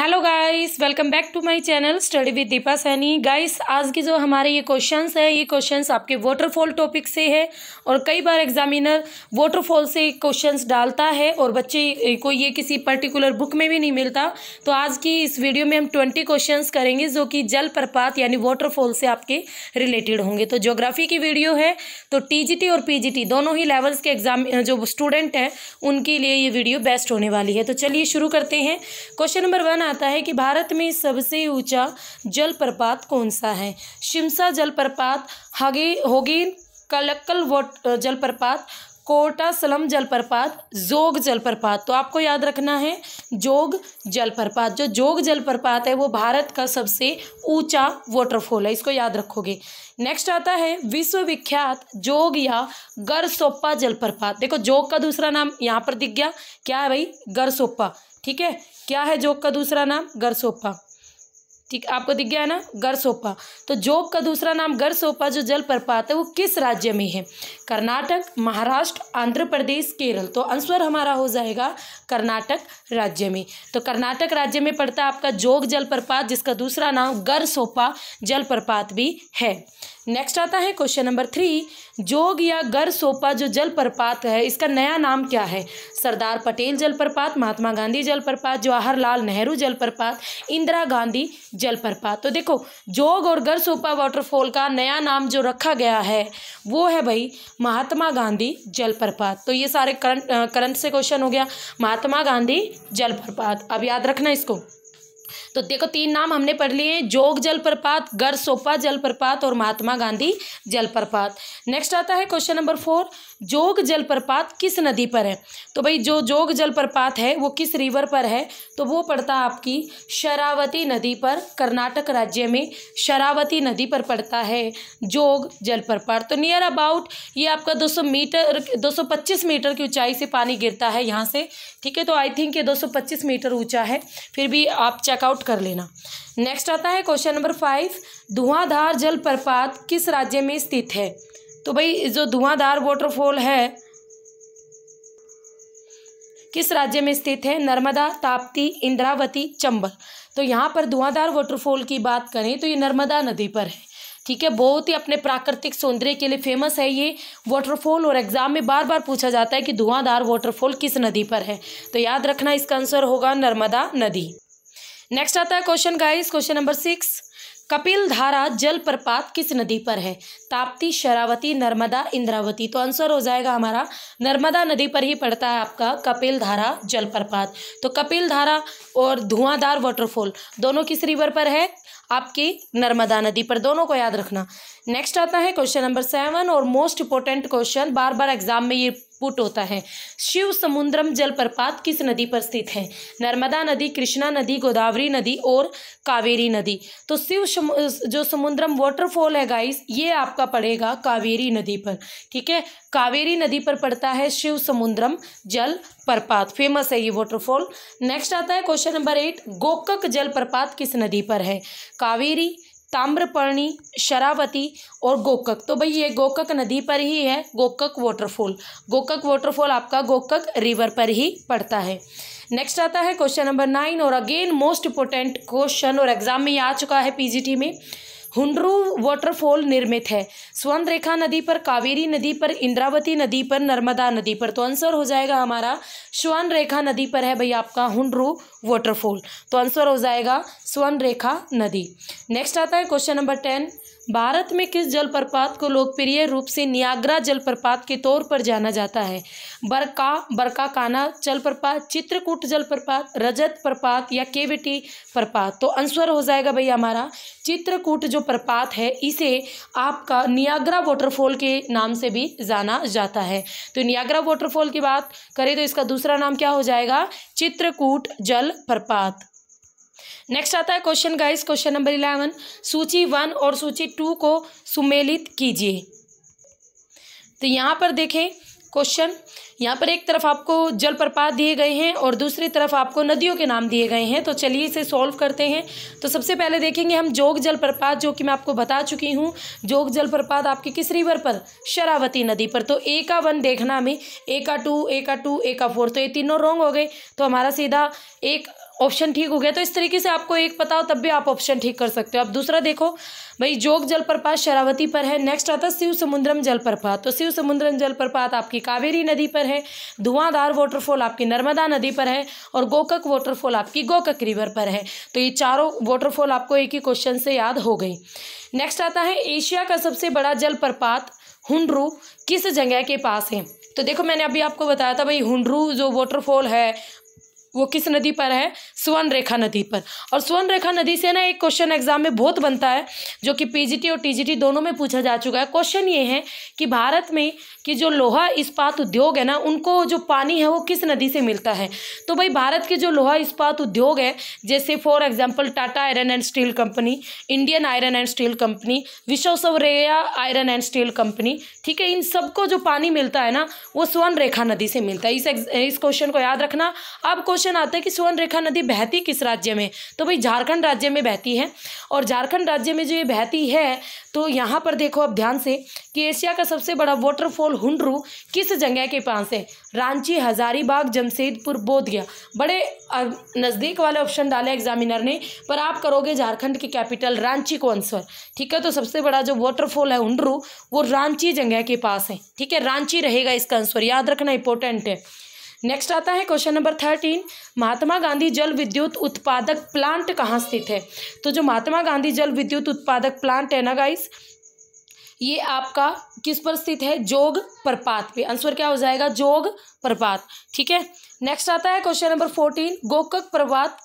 hello guys welcome back to my channel study with Deepa Saini guys आज की जो हमारे ये क्वेश्चंस है ये क्वेश्चंस आपके वाटरफॉल टॉपिक से है और कई बार एग्जामिनर वाटरफॉल से क्वेश्चंस डालता है और बच्चे को ये किसी पर्टिकुलर बुक में भी नहीं मिलता तो आज की इस वीडियो में हम ट्वेंटी क्वेश्चन करेंगे जो कि जल प्रपात यानी वाटरफॉल से आपके रिलेटेड होंगे तो जोग्राफी की वीडियो है तो टी और पी दोनों ही लेवल्स के एग्जाम जो स्टूडेंट हैं उनके लिए ये वीडियो बेस्ट होने वाली है तो चलिए शुरू करते हैं क्वेश्चन नंबर वन आता है कि भारत में सबसे ऊंचा जलप्रपात कौन सा है शिमसा जलप्रपात हगे होगी कलक्कल वोट जलप्रपात कोटा सलम जलप्रपात जोग जलप्रपात तो आपको याद रखना है जोग जलप्रपात जो जोग जलप्रपात है वो भारत का सबसे ऊंचा वाटरफॉल है इसको याद रखोगे नेक्स्ट आता है विश्व विख्यात जोग या गरसोप्पा जलप्रपात देखो जोग का दूसरा नाम यहाँ पर दिख गया क्या है भाई गरसोप्पा ठीक है क्या है जोक का दूसरा नाम गरसोपा ठीक आपको दिख गया है ना गरसोपा तो जोक का दूसरा नाम गरसोपा जो जल प्रपात है वो किस राज्य में है कर्नाटक महाराष्ट्र आंध्र प्रदेश केरल तो आंसर हमारा हो जाएगा कर्नाटक राज्य में तो कर्नाटक राज्य में पड़ता है आपका जोग जलप्रपात जिसका दूसरा नाम गरसोपा जलप्रपात भी है नेक्स्ट आता है क्वेश्चन नंबर थ्री जोग या गर सोपा जो जलप्रपात है इसका नया नाम क्या है सरदार पटेल जलप्रपात महात्मा गांधी जलप्रपात जवाहरलाल नेहरू जलप्रपात इंदिरा गांधी जलप्रपात तो देखो जोग और गर सोपा वाटरफॉल का नया नाम जो रखा गया है वो है भाई महात्मा गांधी जलप्रपात तो ये सारे करंट करंट से क्वेश्चन हो गया महात्मा गांधी जलप्रपात अब याद रखना इसको तो देखो तीन नाम हमने पढ़ लिए हैं जोग जलप्रपात गरसोपा जलप्रपात और महात्मा गांधी जलप्रपात नेक्स्ट आता है क्वेश्चन नंबर फोर जोग जलप्रपात किस नदी पर है तो भाई जो जोग जलप्रपात है वो किस रिवर पर है तो वो पड़ता है आपकी शरावती नदी पर कर्नाटक राज्य में शरावती नदी पर पड़ता है जोग जलप्रपात तो नियर अबाउट ये आपका दो मीटर दो मीटर की ऊंचाई से पानी गिरता है यहाँ से ठीक है तो आई थिंक ये दो मीटर ऊंचा है फिर भी आप चेकआउट नोट कर लेना नेक्स्ट आता है क्वेश्चन नंबर फाइव धुआंधार जल प्रपात किस राज्य में स्थित है तो भाई जो धुआंधार वाटरफॉल है किस राज्य में स्थित है नर्मदा ताप्ती इंद्रावती चंबल तो यहाँ पर धुआंधार वाटरफॉल की बात करें तो ये नर्मदा नदी पर है ठीक है बहुत ही अपने प्राकृतिक सौंदर्य के लिए फेमस है ये वाटरफॉल और एग्जाम में बार बार पूछा जाता है कि धुआंधार वाटरफॉल किस नदी पर है तो याद रखना इसका आंसर होगा नर्मदा नदी नेक्स्ट आता है question guys question number six Kapildhara जल प्रपात किस नदी पर है ताप्ती शरावती नर्मदा इंद्रावती तो आंसर हो जाएगा हमारा नर्मदा नदी पर ही पड़ता है आपका कपिल धारा जल प्रपात तो कपिल धारा और धुआंधार वाटरफॉल दोनों किस रिवर पर है आपकी नर्मदा नदी पर दोनों को याद रखना नेक्स्ट आता है क्वेश्चन नंबर सेवन और मोस्ट इंपॉर्टेंट क्वेश्चन बार बार एग्जाम में ये पुट होता है शिव समुद्रम जलप्रपात किस नदी पर स्थित है नर्मदा नदी कृष्णा नदी गोदावरी नदी और कावेरी नदी तो शिव जो समुद्रम वाटरफॉल है गाइस ये आपका पड़ेगा कावेरी नदी पर ठीक है कावेरी नदी पर पड़ता है शिव समुद्रम जल प्रपात फेमस है ये वाटरफॉल नेक्स्ट आता है क्वेश्चन नंबर एट गोकक जलप्रपात किस नदी पर है कावेरी ताम्रपर्णी शरावती और गोकक तो भाई ये गोकक नदी पर ही है गोकक वाटरफॉल गोकक वाटरफॉल आपका गोकक रिवर पर ही पड़ता है नेक्स्ट आता है क्वेश्चन नंबर नाइन और अगेन मोस्ट इंपोर्टेंट क्वेश्चन और एग्जाम में ये आ चुका है पीजीटी में हुंडरू वाटरफॉल निर्मित है स्वर्ण रेखा नदी पर कावेरी नदी पर इंद्रावती नदी पर नर्मदा नदी पर तो आंसर हो जाएगा हमारा स्वर्ण रेखा नदी पर है भैया आपका हुंडरू वाटरफॉल तो आंसर हो जाएगा स्वर्ण रेखा नदी नेक्स्ट आता है क्वेश्चन नंबर टेन भारत में किस जलप्रपात को लोकप्रिय रूप से नियाग्रा जलप्रपात के तौर पर जाना जाता है बरका बरकाकाना जलप्रपात चित्रकूट जलप्रपात रजत प्रपात या केविटी प्रपात तो आंसर हो जाएगा भैया हमारा चित्रकूट जो प्रपात है इसे आपका नियाग्रा वाटरफॉल के नाम से भी जाना जाता है तो नियाग्रा वाटरफॉल की बात करें तो इसका दूसरा नाम क्या हो जाएगा चित्रकूट जल प्रपात नेक्स्ट आता है question guys question number eleven सूची वन और सूची टू को सुमेलित कीजिए तो यहाँ पर देखें क्वेश्चन यहाँ पर एक तरफ आपको जलप्रपात दिए गए हैं और दूसरी तरफ आपको नदियों के नाम दिए गए हैं तो चलिए इसे सॉल्व करते हैं तो सबसे पहले देखेंगे हम जोग जलप्रपात जो कि मैं आपको बता चुकी हूँ जोग जलप्रपात आपके किस रिवर पर शरावती नदी पर तो ए का वन देखना हमें ए का टू ए का टू ए का फोर तो ये तीनों रोंग हो गए तो हमारा सीधा एक ऑप्शन ठीक हो गया तो इस तरीके से आपको एक पता हो तब भी आप ऑप्शन ठीक कर सकते हो अब दूसरा देखो भाई जोग जलप्रपात शरावती पर है नेक्स्ट आता है शिव समुद्रम जलप्रपात तो शिव समुद्रम जलप्रपात आपकी कावेरी नदी पर है धुआंधार वाटरफॉल आपकी नर्मदा नदी पर है और गोकक वाटरफॉल आपकी गोकक रिवर पर है तो ये चारों वाटरफॉल आपको एक ही क्वेश्चन से याद हो गई नेक्स्ट आता है एशिया का सबसे बड़ा जलप्रपात हुंड्रू किस जगह के पास है तो देखो मैंने अभी आपको बताया था भाई हुंडरू जो वाटरफॉल है वो किस नदी पर है स्वर्ण रेखा नदी पर और स्वर्ण रेखा नदी से ना एक क्वेश्चन एग्जाम में बहुत बनता है जो कि पीजीटी और टीजीटी दोनों में पूछा जा चुका है क्वेश्चन ये है कि भारत में कि जो लोहा इस्पात उद्योग है ना उनको जो पानी है वो किस नदी से मिलता है तो भाई भारत के जो लोहा इस्पात उद्योग है जैसे for example Tata iron and steel company Indian iron and steel company Visvesvaraya iron and steel company ठीक है इन सबको जो पानी मिलता है ना वो स्वर्ण रेखा नदी से मिलता है इस इस क्वेश्चन को याद रखना अब क्वेश्चन क्वेश्चन आता है कि सुवर्ण रेखा नदी बहती किस राज्य में तो भाई झारखंड राज्य में बहती है और झारखंड राज्य में जो ये बहती है तो यहाँ पर देखो अब ध्यान से कि एशिया का सबसे बड़ा वाटरफॉल हुंडरू किस जगह के पास है रांची हजारीबाग जमशेदपुर बोध गया बड़े नज़दीक वाले ऑप्शन डाले एग्जामिनर ने पर आप करोगे झारखंड की कैपिटल रांची को आंसर ठीक है तो सबसे बड़ा जो वाटरफॉल है हुंडरू वो रांची जगह के पास है ठीक है रांची रहेगा इसका आंसर याद रखना इंपॉर्टेंट है नेक्स्ट आता है question number thirteen Mahatma Gandhi जल विद्युत उत्पादक प्लांट कहाँ स्थित है तो जो महात्मा गांधी जल विद्युत उत्पादक प्लांट है ना गाइस ये आपका किस पर स्थित है जोग प्रपात पे आंसर क्या हो जाएगा जोग प्रपात ठीक है नेक्स्ट आता है क्वेश्चन नंबर फोर्टीन गोकक प्रपात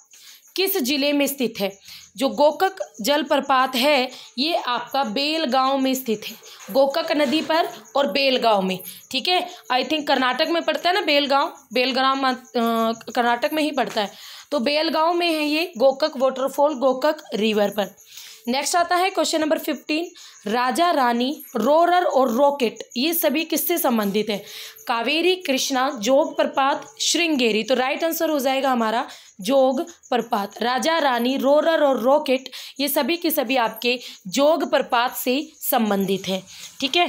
किस जिले में स्थित है जो गोकक जलप्रपात है ये आपका बेलगांव में स्थित है गोकक नदी पर और बेलगांव में ठीक है आई थिंक कर्नाटक में पड़ता है ना बेलगांव बेलग्राम कर्नाटक में ही पड़ता है तो बेलगांव में है ये गोकक वाटरफॉल गोकक रिवर पर नेक्स्ट आता है question number fifteen Raja Rani roarer और रॉकेट ये सभी किससे संबंधित है कावेरी कृष्णा जोग प्रपात श्रृंगेरी तो राइट आंसर हो जाएगा हमारा जोग प्रपात राजा रानी रोरर और रॉकेट ये सभी के सभी आपके जोग प्रपात से संबंधित है ठीक है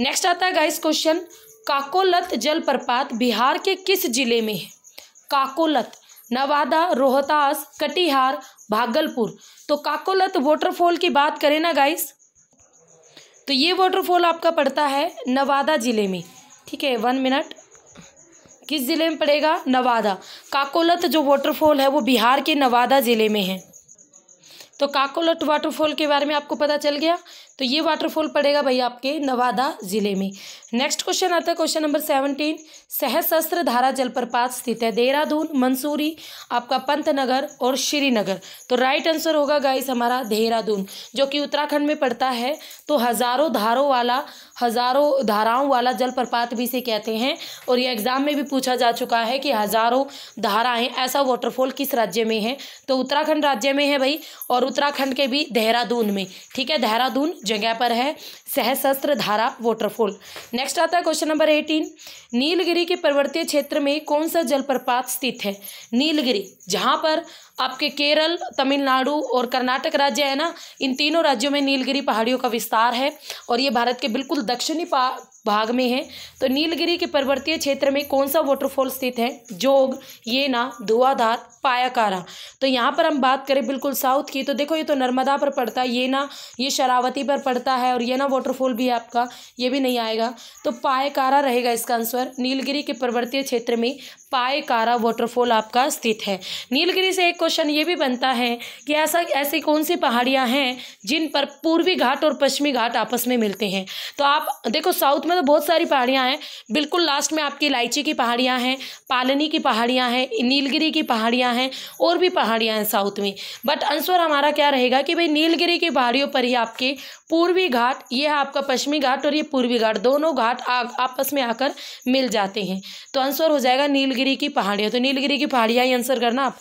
नेक्स्ट आता है गाइस क्वेश्चन काकोलत जलप्रपात बिहार के किस जिले में है काकोलत नवादा रोहतास कटिहार भागलपुर तो काकोलत वाटरफॉल की बात करें ना गाइस तो ये वाटरफॉल आपका पड़ता है नवादा ज़िले में ठीक है वन मिनट किस ज़िले में पड़ेगा नवादा काकोलत जो वाटरफॉल है वो बिहार के नवादा ज़िले में है तो काकोलत वाटरफॉल के बारे में आपको पता चल गया तो ये वाटरफॉल पड़ेगा भाई आपके नवादा ज़िले में नेक्स्ट क्वेश्चन आता है क्वेश्चन नंबर सेवनटीन सहसस्त्र धारा जलप्रपात स्थित है देहरादून मंसूरी आपका पंतनगर और श्रीनगर तो राइट आंसर होगा गाइस हमारा देहरादून जो कि उत्तराखंड में पड़ता है तो हज़ारों धारों वाला हज़ारों धाराओं वाला जलप्रपात भी इसे कहते हैं और ये एग्ज़ाम में भी पूछा जा चुका है कि हज़ारों धाराएँ ऐसा वाटरफॉल किस राज्य में है तो उत्तराखंड राज्य में है भाई और उत्तराखंड के भी देहरादून में ठीक है देहरादून जगह पर है सहशस्त्र धारा वॉटरफॉल नेक्स्ट आता है क्वेश्चन नंबर एटीन नीलगिरी के पर्वतीय क्षेत्र में कौन सा जलप्रपात स्थित है नीलगिरी जहाँ पर आपके केरल तमिलनाडु और कर्नाटक राज्य है ना इन तीनों राज्यों में नीलगिरी पहाड़ियों का विस्तार है और ये भारत के बिल्कुल दक्षिणी भाग में है तो नीलगिरी के पर्वतीय क्षेत्र में कौन सा वाटरफॉल स्थित है जोग ये ना धुआधार पायाकारा तो यहाँ पर हम बात करें बिल्कुल साउथ की तो देखो ये तो नर्मदा पर पड़ता है ये ना ये शरावती पर पड़ता है और ये ना वाटरफॉल भी आपका ये भी नहीं आएगा तो पायकारा रहेगा इसका आंसर नीलगिरी के पर्वतीय क्षेत्र में पायकारा वाटरफॉल आपका स्थित है नीलगिरी से एक क्वेश्चन ये भी बनता है कि ऐसा ऐसी कौन सी पहाड़ियाँ हैं जिन पर पूर्वी घाट और पश्चिमी घाट आपस में मिलते हैं तो आप देखो साउथ में तो बहुत सारी पहाड़ियाँ हैं बिल्कुल लास्ट में आपकी इलायची की पहाड़ियाँ हैं पालनी की पहाड़ियाँ हैं नीलगिरी की पहाड़ियाँ हैं और भी पहाड़ियाँ हैं साउथ में बट आंसर हमारा क्या रहेगा कि भाई नीलगिरी की पहाड़ियों पर ही आपके पूर्वी घाट ये है आपका पश्चिमी घाट और ये पूर्वी घाट दोनों घाट आपस में आकर मिल जाते हैं तो आंसर हो जाएगा नीलगिरी नीलगिरी की पहाड़ियाँ तो नीलगिरी की पहाड़ियाँ ही आंसर करना आप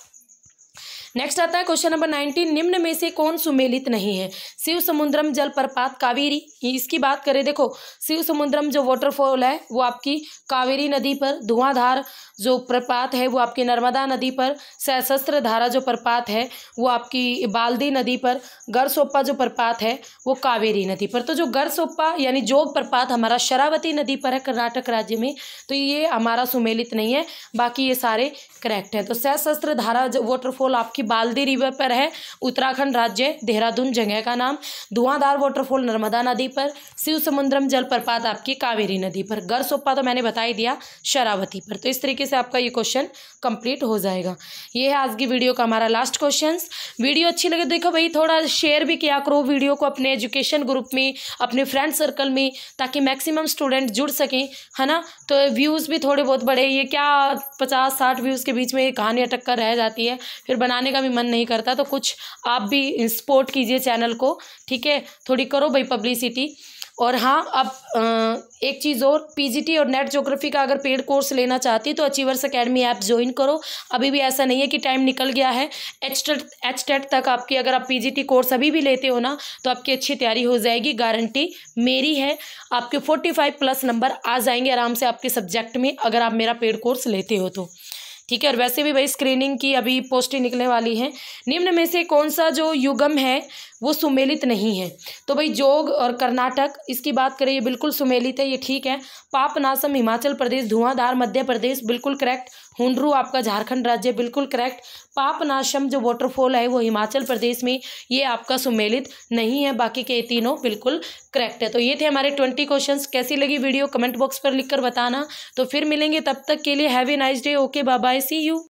नेक्स्ट आता है क्वेश्चन नंबर नाइनटीन निम्न में से कौन सुमेलित नहीं है शिव समुद्रम प्रपात कावेरी इसकी बात करें देखो शिव समुद्रम जो वाटरफॉल है वो आपकी कावेरी नदी पर धुआंधार जो प्रपात है वो आपकी नर्मदा नदी पर सशस्त्र धारा जो प्रपात है वो आपकी बाल्दी नदी पर गरसोप्पा जो प्रपात है वो कावेरी नदी पर तो जो गरसोप्पा यानी जोग प्रपात हमारा शरावती नदी पर है कर्नाटक राज्य में तो ये हमारा सुमेलित नहीं है बाकी ये सारे करेक्ट हैं तो सशस्त्र धारा जो वाटरफॉल आपकी कि बाल्दी रिवर पर है उत्तराखंड राज्य देहरादून जगह का नाम धुआंधार वाटरफॉल नर्मदा नदी पर शिव समुद्रम जलप्रपात आपकी कावेरी नदी पर गर तो मैंने बता ही दिया शरावती पर तो इस तरीके से आपका ये क्वेश्चन कंप्लीट हो जाएगा ये है आज की वीडियो का हमारा लास्ट क्वेश्चन वीडियो अच्छी लगे तो देखो भाई थोड़ा शेयर भी किया करो वीडियो को अपने एजुकेशन ग्रुप में अपने फ्रेंड सर्कल में ताकि मैक्सिमम स्टूडेंट जुड़ सकें है ना तो व्यूज़ भी थोड़े बहुत बढ़े ये क्या पचास साठ व्यूज़ के बीच में ये कहानी अटक कर रह जाती है फिर बनाने का भी मन नहीं करता तो कुछ आप भी सपोर्ट कीजिए चैनल को ठीक है थोड़ी करो भाई पब्लिसिटी और हाँ अब एक चीज़ और पीजीटी और नेट जोग्राफी का अगर पेड कोर्स लेना चाहती तो अचीवर्स अकेडमी ऐप ज्वाइन करो अभी भी ऐसा नहीं है कि टाइम निकल गया है एच टेट तक आपकी अगर आप पीजीटी कोर्स अभी भी लेते हो ना तो आपकी अच्छी तैयारी हो जाएगी गारंटी मेरी है आपके फोर्टी फाइव प्लस नंबर आ जाएंगे आराम से आपके सब्जेक्ट में अगर आप मेरा पेड कोर्स लेते हो तो ठीक है और वैसे भी भाई स्क्रीनिंग की अभी पोस्टें निकलने वाली हैं निम्न में से कौन सा जो युगम है वो सुमेलित नहीं है तो भाई जोग और कर्नाटक इसकी बात करें ये बिल्कुल सुमेलित है ये ठीक है पापनासम हिमाचल प्रदेश धुआंधार मध्य प्रदेश बिल्कुल करेक्ट हुंडरू आपका झारखंड राज्य बिल्कुल करेक्ट पापनाशम जो वाटरफॉल है वो हिमाचल प्रदेश में ये आपका सुमेलित नहीं है बाकी के तीनों बिल्कुल करेक्ट है तो ये थे हमारे ट्वेंटी क्वेश्चन कैसी लगी वीडियो कमेंट बॉक्स पर लिख बताना तो फिर मिलेंगे तब तक के लिए have a nice day okay bye see you